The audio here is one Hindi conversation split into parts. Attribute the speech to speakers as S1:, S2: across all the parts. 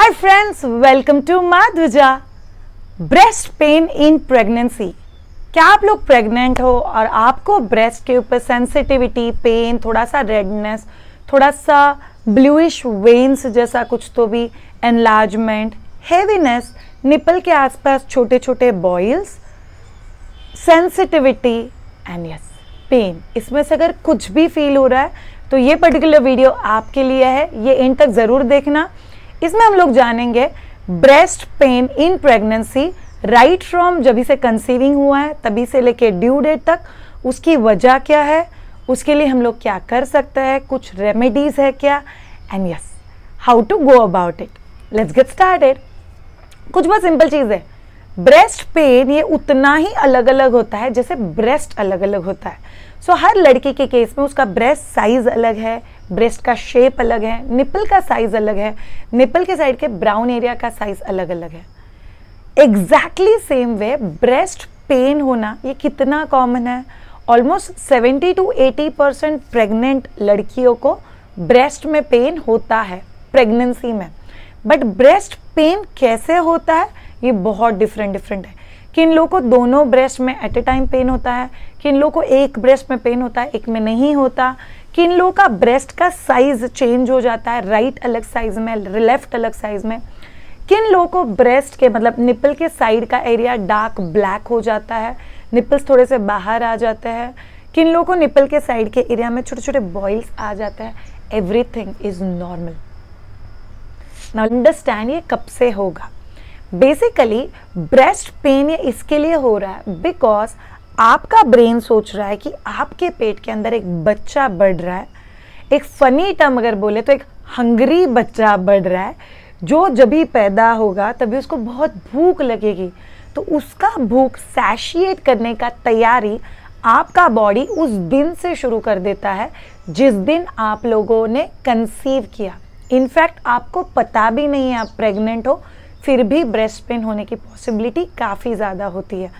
S1: Hi friends welcome to Madhuja breast pain in pregnancy क्या आप लोग प्रेग्नेंट हो और आपको ब्रेस्ट के ऊपर सेंसिटिविटी पेन थोड़ा सा रेडनेस थोड़ा सा ब्लूइश वेन्स जैसा कुछ तो भी एनलार्जमेंट हैवीनेस निपल के आसपास छोटे छोटे boils sensitivity and yes pain इसमें से अगर कुछ भी फील हो रहा है तो ये पर्टिकुलर वीडियो आपके लिए है ये इन तक ज़रूर देखना इसमें हम लोग जानेंगे breast pain in pregnancy right from जब से कंसीविंग हुआ है तभी से लेके ड्यू डेट तक उसकी वजह क्या है उसके लिए हम लोग क्या कर सकते हैं कुछ रेमेडीज़ है क्या and yes how to go about it let's get start कुछ बहुत सिंपल चीज़ है ब्रेस्ट पेन ये उतना ही अलग अलग होता है जैसे ब्रेस्ट अलग अलग होता है सो so, हर लड़की के केस में उसका ब्रेस्ट साइज अलग है ब्रेस्ट का शेप अलग है निपल का साइज़ अलग है निपल के साइड के ब्राउन एरिया का साइज़ अलग अलग है exactly same way breast pain होना ये कितना कॉमन है ऑलमोस्ट 70 टू 80 परसेंट प्रेगनेंट लड़कियों को ब्रेस्ट में पेन होता है प्रेगनेंसी में बट ब्रेस्ट पेन कैसे होता है ये बहुत डिफरेंट डिफरेंट है किन लोगों को दोनों ब्रेस्ट में एट ए टाइम पेन होता है किन लोगों को एक ब्रेस्ट में पेन होता है एक में नहीं होता किन लोगों का ब्रेस्ट का साइज चेंज हो जाता है राइट अलग साइज में लेफ्ट अलग साइज में किन लोगों को ब्रेस्ट के मतलब निप्पल के साइड का एरिया डार्क ब्लैक हो जाता है निप्पल्स थोड़े से बाहर आ जाते हैं किन लोगों को निप्पल के साइड के एरिया में छोटे छोटे बॉइल्स आ जाते हैं everything is normal now understand ये कब से होगा बेसिकली ब्रेस्ट पेन ये इसके लिए हो रहा है बिकॉज आपका ब्रेन सोच रहा है कि आपके पेट के अंदर एक बच्चा बढ़ रहा है एक फ़नी टर्म अगर बोले तो एक हंगरी बच्चा बढ़ रहा है जो जब भी पैदा होगा तभी उसको बहुत भूख लगेगी तो उसका भूख सैशिएट करने का तैयारी आपका बॉडी उस दिन से शुरू कर देता है जिस दिन आप लोगों ने कंसीव किया इनफैक्ट आपको पता भी नहीं है आप प्रेग्नेंट हो फिर भी ब्रेस्ट पेन होने की पॉसिबिलिटी काफ़ी ज़्यादा होती है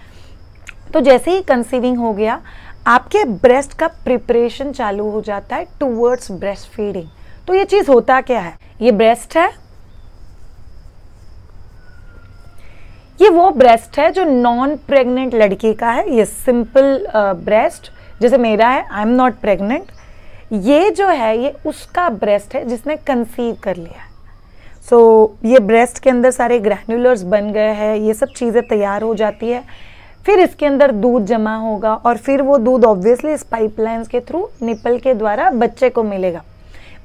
S1: तो जैसे ही कंसीविंग हो गया आपके ब्रेस्ट का प्रिपरेशन चालू हो जाता है टूवर्ड्स ब्रेस्ट फीडिंग तो ये चीज़ होता क्या है ये ब्रेस्ट है ये वो ब्रेस्ट है जो नॉन प्रेग्नेंट लड़की का है ये सिंपल ब्रेस्ट uh, जैसे मेरा है आई एम नॉट प्रेग्नेंट ये जो है ये उसका ब्रेस्ट है जिसने कंसीव कर लिया है सो so, ये ब्रेस्ट के अंदर सारे ग्रैनुलर्स बन गए हैं ये सब चीज़ें तैयार हो जाती है फिर इसके अंदर दूध जमा होगा और फिर वो दूध ऑब्वियसली इस पाइपलाइंस के थ्रू निपल के द्वारा बच्चे को मिलेगा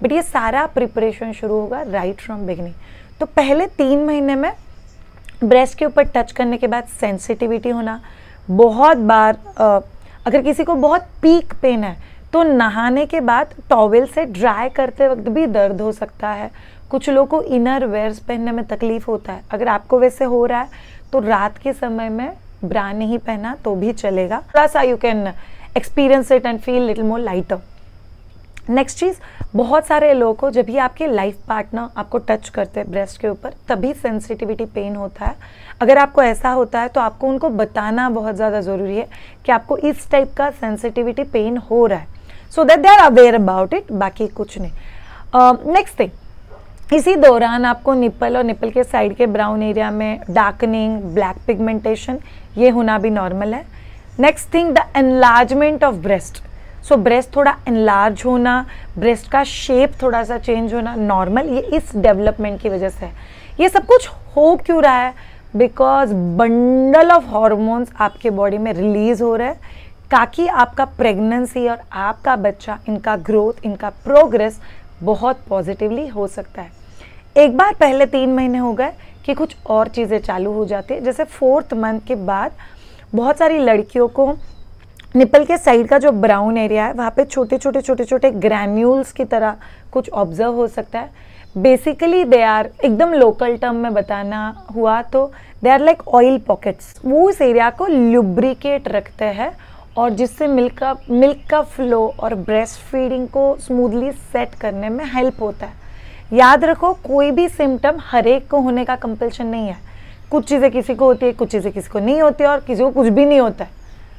S1: बट ये सारा प्रिपरेशन शुरू होगा राइट फ्रॉम बिगनिंग तो पहले तीन महीने में ब्रेस्ट के ऊपर टच करने के बाद सेंसिटिविटी होना बहुत बार आ, अगर किसी को बहुत पीक पेन है तो नहाने के बाद टॉवेल से ड्राई करते वक्त भी दर्द हो सकता है कुछ लोग को इनर वेयर्स पहनने में तकलीफ़ होता है अगर आपको वैसे हो रहा है तो रात के समय में ब्रा नहीं पहना तो भी चलेगा थोड़ा सा you can experience it and feel little more lighter next चीज़ बहुत सारे लोगों को जब भी आपके लाइफ पार्टनर आपको टच करते हैं ब्रेस्ट के ऊपर तभी सेंसिटिविटी पेन होता है अगर आपको ऐसा होता है तो आपको उनको बताना बहुत ज़्यादा ज़रूरी है कि आपको इस टाइप का सेंसिटिविटी पेन हो रहा है so that they are aware about it बाकी कुछ नहीं नेक्स्ट uh, थिंग इसी दौरान आपको निपल और निपल के साइड के ब्राउन एरिया में डार्कनिंग ब्लैक पिगमेंटेशन ये होना भी नॉर्मल है next thing the enlargement of breast so breast थोड़ा एनलार्ज होना ब्रेस्ट का शेप थोड़ा सा चेंज होना नॉर्मल ये इस डेवलपमेंट की वजह से है ये सब कुछ हो क्यों रहा है बिकॉज बंडल ऑफ हॉर्मोन्स आपके बॉडी में रिलीज हो रहा है ताकि आपका प्रेगनेंसी और आपका बच्चा इनका ग्रोथ इनका प्रोग्रेस बहुत पॉजिटिवली हो सकता है एक बार पहले तीन महीने हो गए कि कुछ और चीज़ें चालू हो जाती है जैसे फोर्थ मंथ के बाद बहुत सारी लड़कियों को निपल के साइड का जो ब्राउन एरिया है वहाँ पे छोटे छोटे छोटे छोटे ग्रैन्यूल्स की तरह कुछ ऑब्जर्व हो सकता है बेसिकली दे आर एकदम लोकल टर्म में बताना हुआ तो they are like oil pockets वो उस एरिया को लुब्रिकेट रखते हैं और जिससे मिल्क का मिल्क का फ्लो और ब्रेस्ट फीडिंग को स्मूथली सेट करने में हेल्प होता है याद रखो कोई भी सिम्टम हर एक को होने का कंपल्शन नहीं है कुछ चीज़ें किसी को होती है कुछ चीज़ें किसी को नहीं होती और किसी को कुछ भी नहीं होता है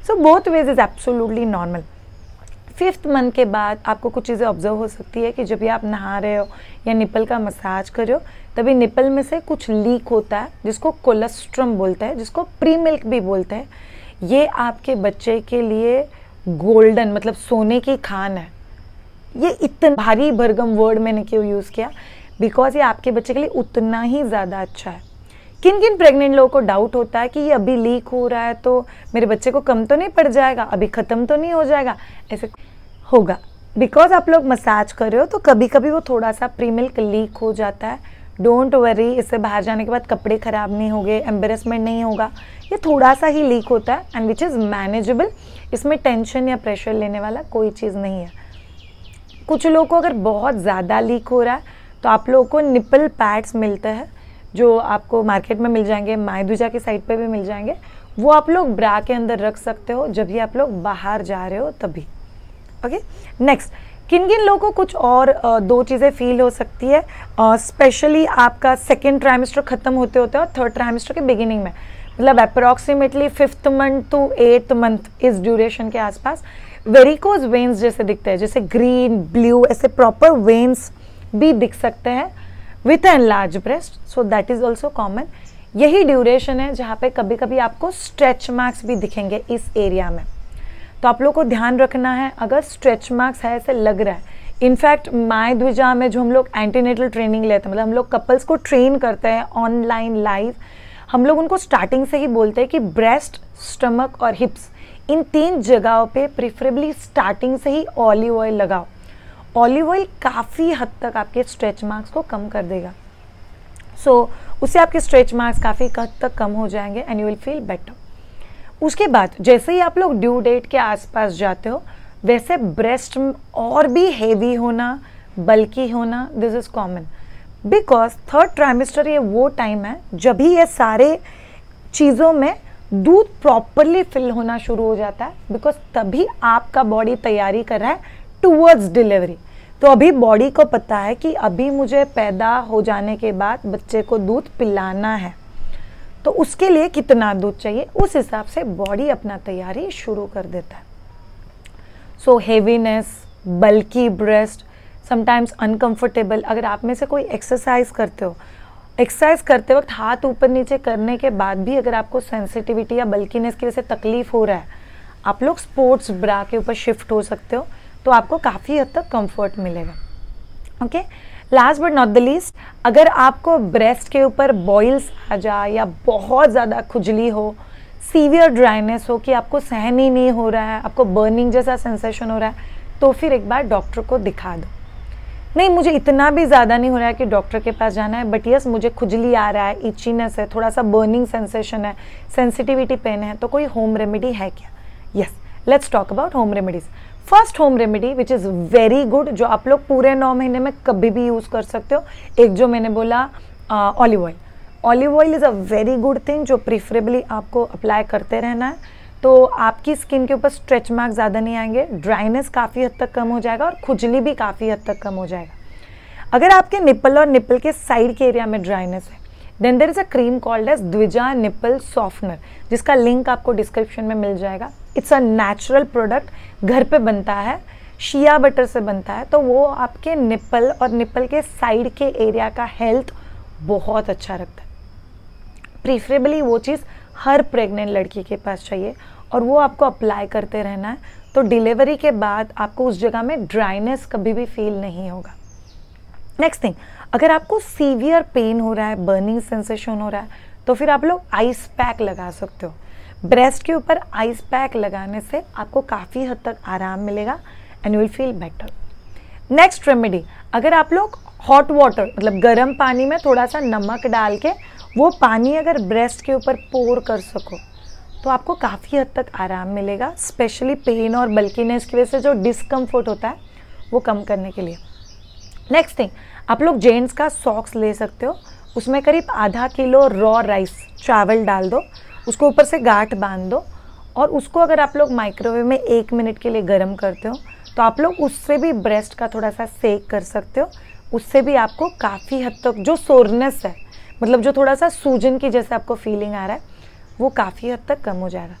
S1: so both ways is absolutely normal fifth month के बाद आपको कुछ चीज़ें ऑब्जर्व हो सकती है कि जब भी आप नहा रहे हो या निपल का मसाज कर रहे हो तभी निपल में से कुछ लीक होता है जिसको कोलेस्ट्रम बोलते हैं जिसको प्री मिल्क भी बोलते हैं ये आपके बच्चे के लिए गोल्डन मतलब सोने की खान है ये इतना भारी भरगम वर्ड मैंने क्यों यूज़ किया बिकॉज ये आपके बच्चे के लिए उतना ही ज़्यादा अच्छा है किन किन प्रेग्नेंट लोगों को डाउट होता है कि ये अभी लीक हो रहा है तो मेरे बच्चे को कम तो नहीं पड़ जाएगा अभी ख़त्म तो नहीं हो जाएगा ऐसे होगा बिकॉज आप लोग मसाज कर रहे हो तो कभी कभी वो थोड़ा सा प्रीमिल्क लीक हो जाता है डोंट वरी इससे बाहर जाने के बाद कपड़े ख़राब नहीं होंगे एम्बेरसमेंट नहीं होगा ये थोड़ा सा ही लीक होता है एंड विच इज़ मैनेजेबल इसमें टेंशन या प्रेशर लेने वाला कोई चीज़ नहीं है कुछ लोगों को अगर बहुत ज़्यादा लीक हो रहा है तो आप लोगों को निपल पैड्स मिलते हैं जो आपको मार्केट में मिल जाएंगे मायदूजा की साइड पे भी मिल जाएंगे वो आप लोग ब्रा के अंदर रख सकते हो जब भी आप लोग बाहर जा रहे हो तभी ओके नेक्स्ट किन किन लोगों को कुछ और दो चीज़ें फील हो सकती है स्पेशली आपका सेकेंड ट्राइमेस्टर ख़त्म होते होते और थर्ड ट्राइमेस्टर के बिगिनिंग में मतलब approximately fifth month to eighth month इस ड्यूरेशन के आसपास वेरिकोज वेन्स जैसे दिखते हैं जैसे ग्रीन ब्लू ऐसे प्रॉपर वेन्स भी दिख सकते हैं with enlarge breast so that is also common यही ड्यूरेशन है जहाँ पे कभी कभी आपको स्ट्रेच मार्क्स भी दिखेंगे इस एरिया में तो आप लोग को ध्यान रखना है अगर स्ट्रेच मार्क्स है ऐसे लग रहा है इनफैक्ट माय द्विजा में जो हम लोग एंटीनेटल ट्रेनिंग लेते हैं मतलब हम लोग कपल्स को ट्रेन करते हैं ऑनलाइन लाइव हम लोग उनको स्टार्टिंग से ही बोलते हैं कि ब्रेस्ट स्टमक और हिप्स इन तीन जगहों पे प्रिफरेबली स्टार्टिंग से ही ऑलिव ऑयल लगाओ ऑलिव ऑयल काफ़ी हद तक आपके स्ट्रेच मार्क्स को कम कर देगा सो so, उससे आपके स्ट्रेच मार्क्स काफ़ी हद तक कम हो जाएंगे and you will feel better उसके बाद जैसे ही आप लोग ड्यू डेट के आसपास जाते हो वैसे ब्रेस्ट और भी हेवी होना बल्कि होना this is common because third trimester ये वो टाइम है जब ही ये सारे चीज़ों में दूध प्रॉपरली फिल होना शुरू हो जाता है बिकॉज तभी आपका बॉडी तैयारी कर रहा है टूवर्ड्स डिलीवरी तो अभी बॉडी को पता है कि अभी मुझे पैदा हो जाने के बाद बच्चे को दूध पिलाना है तो उसके लिए कितना दूध चाहिए उस हिसाब से बॉडी अपना तैयारी शुरू कर देता है सो हेवीनेस बल्कि ब्रेस्ट समटाइम्स अनकंफर्टेबल अगर आप में से कोई एक्सरसाइज करते हो एक्सरसाइज करते वक्त हाथ ऊपर नीचे करने के बाद भी अगर आपको सेंसिटिविटी या बल्किनेस की वजह से तकलीफ हो रहा है आप लोग स्पोर्ट्स ब्रा के ऊपर शिफ्ट हो सकते हो तो आपको काफ़ी हद तक कंफर्ट मिलेगा okay okay? Last but not the least अगर आपको ब्रेस्ट के ऊपर बॉइल्स आ जाए या बहुत ज़्यादा खुजली हो सीवियर ड्राइनेस हो कि आपको सहन ही नहीं हो रहा है आपको बर्निंग जैसा सेंसेशन हो रहा है तो फिर एक बार डॉक्टर को दिखा दो नहीं मुझे इतना भी ज़्यादा नहीं हो रहा है कि डॉक्टर के पास जाना है बट यस मुझे खुजली आ रहा है इचीनेस है थोड़ा सा बर्निंग सेंसेशन है सेंसिटिविटी पेन है तो कोई होम रेमेडी है क्या yes let's talk about home remedies first home remedy which is very good जो आप लोग पूरे नौ महीने में कभी भी यूज़ कर सकते हो एक जो मैंने बोला olive oil olive oil is a very good thing जो प्रिफरेबली आपको अप्लाई करते रहना है तो आपकी स्किन के ऊपर स्ट्रेच मार्क ज़्यादा नहीं आएंगे ड्राइनेस काफ़ी हद तक कम हो जाएगा और खुजली भी काफ़ी हद तक कम हो जाएगा अगर आपके निपल और निपल के साइड के एरिया में ड्राइनेस है then there is a cream called as Dvija nipple softener जिसका लिंक आपको डिस्क्रिप्शन में मिल जाएगा इट्स अ नेचुरल प्रोडक्ट घर पे बनता है शिया बटर से बनता है तो वो आपके निप्पल और निप्पल के साइड के एरिया का हेल्थ बहुत अच्छा रखता है प्रीफरेबली वो चीज़ हर प्रेग्नेंट लड़की के पास चाहिए और वो आपको अप्लाई करते रहना है तो डिलीवरी के बाद आपको उस जगह में ड्राइनेस कभी भी फील नहीं होगा नेक्स्ट थिंग अगर आपको सीवियर पेन हो रहा है बर्निंग सेंसेशन हो रहा है तो फिर आप लोग आइस पैक लगा सकते हो ब्रेस्ट के ऊपर आइस पैक लगाने से आपको काफ़ी हद तक आराम मिलेगा and will feel better next remedy अगर आप लोग हॉट वाटर मतलब गर्म पानी में थोड़ा सा नमक डाल के वो पानी अगर ब्रेस्ट के ऊपर पोर कर सको तो आपको काफ़ी हद तक आराम मिलेगा स्पेशली पेन और बल्किनेस की वजह से जो डिस्कम्फर्ट होता है वो कम करने के लिए नेक्स्ट थिंग आप लोग जेंट्स का सॉक्स ले सकते हो उसमें करीब आधा किलो रॉ राइस चावल डाल दो उसको ऊपर से गांठ बांध दो और उसको अगर आप लोग माइक्रोवेव में एक मिनट के लिए गर्म करते हो तो आप लोग उससे भी ब्रेस्ट का थोड़ा सा सेक कर सकते हो उससे भी आपको काफ़ी हद तक जो सोरनेस है मतलब जो थोड़ा सा सूजन की जैसे आपको फीलिंग आ रहा है वो काफ़ी हद तक कम हो जाएगा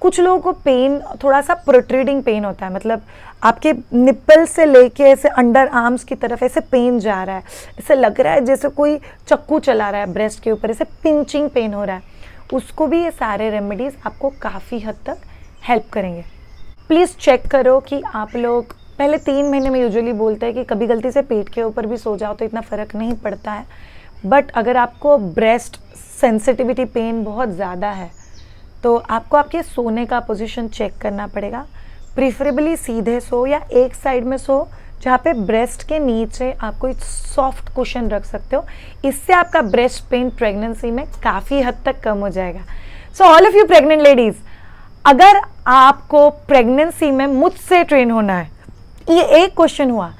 S1: कुछ लोगों को पेन थोड़ा सा प्रोट्रीडिंग पेन होता है मतलब आपके निप्पल से लेके ऐसे अंडर आर्म्स की तरफ ऐसे पेन जा रहा है ऐसे लग रहा है जैसे कोई चक्कू चला रहा है ब्रेस्ट के ऊपर ऐसे पिंचिंग पेन हो रहा है उसको भी ये सारे रेमेडीज़ आपको काफ़ी हद तक हेल्प करेंगे प्लीज़ चेक करो कि आप लोग पहले तीन महीने में यूजुअली बोलते हैं कि कभी गलती से पेट के ऊपर भी सो जाओ तो इतना फ़र्क नहीं पड़ता है बट अगर आपको ब्रेस्ट सेंसिटिविटी पेन बहुत ज़्यादा है तो आपको आपके सोने का पोजीशन चेक करना पड़ेगा प्रिफरेबली सीधे सो या एक साइड में सो जहाँ पे ब्रेस्ट के नीचे आप कोई सॉफ्ट कुशन रख सकते हो इससे आपका ब्रेस्ट पेन प्रेगनेंसी में काफ़ी हद तक कम हो जाएगा so all of you pregnant ladies अगर आपको प्रेगनेंसी में मुझसे ट्रेन होना है ये एक क्वेश्चन हुआ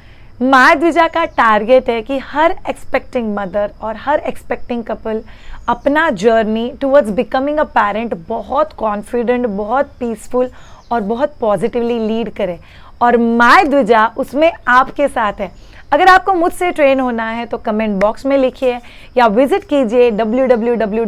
S1: माँ द्विजा का टारगेट है कि हर एक्सपेक्टिंग मदर और हर एक्सपेक्टिंग कपल अपना journey towards becoming a parent बहुत कॉन्फिडेंट बहुत पीसफुल और बहुत पॉजिटिवली लीड करे और माय दुजा उसमें आपके साथ है अगर आपको मुझसे ट्रेन होना है तो कमेंट बॉक्स में लिखिए या विजिट कीजिए डब्ल्यू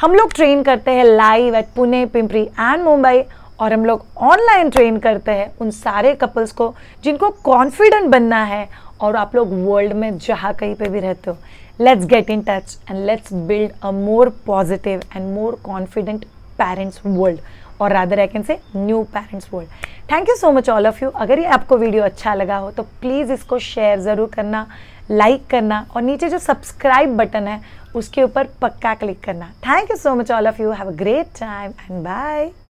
S1: हम लोग ट्रेन करते हैं live at Pune Pimpri and Mumbai और हम लोग ऑनलाइन ट्रेन करते हैं उन सारे कपल्स को जिनको कॉन्फिडेंट बनना है और आप लोग वर्ल्ड में जहाँ कहीं पे भी रहते हो let's get in touch and let's build a more positive and more confident parents world और rather I can say new parents world thank you so much all of you अगर ये आपको वीडियो अच्छा लगा हो तो प्लीज़ इसको शेयर ज़रूर करना लाइक करना और नीचे जो सब्सक्राइब बटन है उसके ऊपर पक्का क्लिक करना thank you so much all of you have a great time and bye